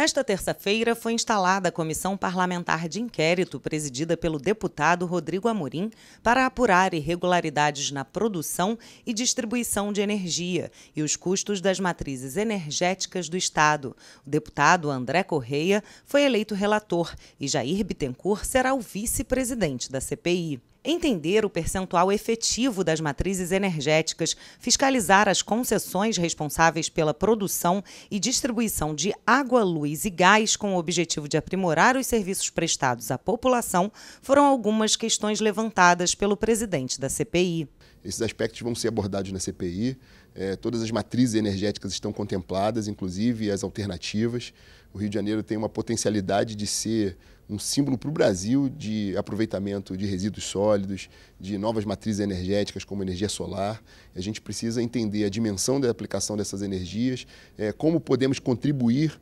Nesta terça-feira, foi instalada a comissão parlamentar de inquérito presidida pelo deputado Rodrigo Amorim para apurar irregularidades na produção e distribuição de energia e os custos das matrizes energéticas do Estado. O deputado André Correia foi eleito relator e Jair Bittencourt será o vice-presidente da CPI entender o percentual efetivo das matrizes energéticas, fiscalizar as concessões responsáveis pela produção e distribuição de água, luz e gás com o objetivo de aprimorar os serviços prestados à população, foram algumas questões levantadas pelo presidente da CPI. Esses aspectos vão ser abordados na CPI. É, todas as matrizes energéticas estão contempladas, inclusive as alternativas. O Rio de Janeiro tem uma potencialidade de ser um símbolo para o Brasil de aproveitamento de resíduos sólidos, de novas matrizes energéticas como energia solar. A gente precisa entender a dimensão da aplicação dessas energias, é, como podemos contribuir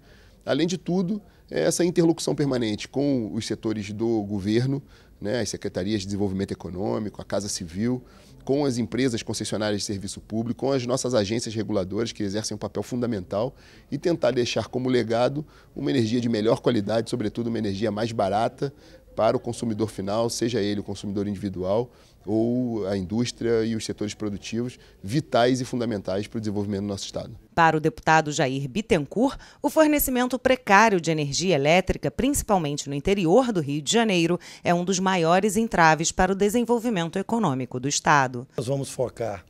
Além de tudo, é essa interlocução permanente com os setores do governo, né, as secretarias de desenvolvimento econômico, a Casa Civil, com as empresas concessionárias de serviço público, com as nossas agências reguladoras que exercem um papel fundamental e tentar deixar como legado uma energia de melhor qualidade, sobretudo uma energia mais barata, para o consumidor final, seja ele o consumidor individual ou a indústria e os setores produtivos, vitais e fundamentais para o desenvolvimento do nosso Estado. Para o deputado Jair Bittencourt, o fornecimento precário de energia elétrica, principalmente no interior do Rio de Janeiro, é um dos maiores entraves para o desenvolvimento econômico do Estado. Nós vamos focar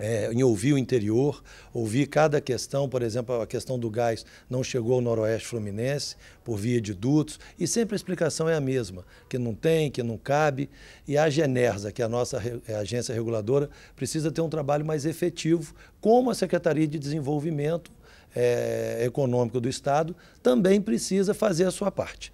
é, em ouvir o interior, ouvir cada questão, por exemplo, a questão do gás não chegou ao noroeste fluminense por via de dutos, e sempre a explicação é a mesma, que não tem, que não cabe, e a Genersa, que é a nossa é agência reguladora, precisa ter um trabalho mais efetivo, como a Secretaria de Desenvolvimento é, Econômico do Estado também precisa fazer a sua parte.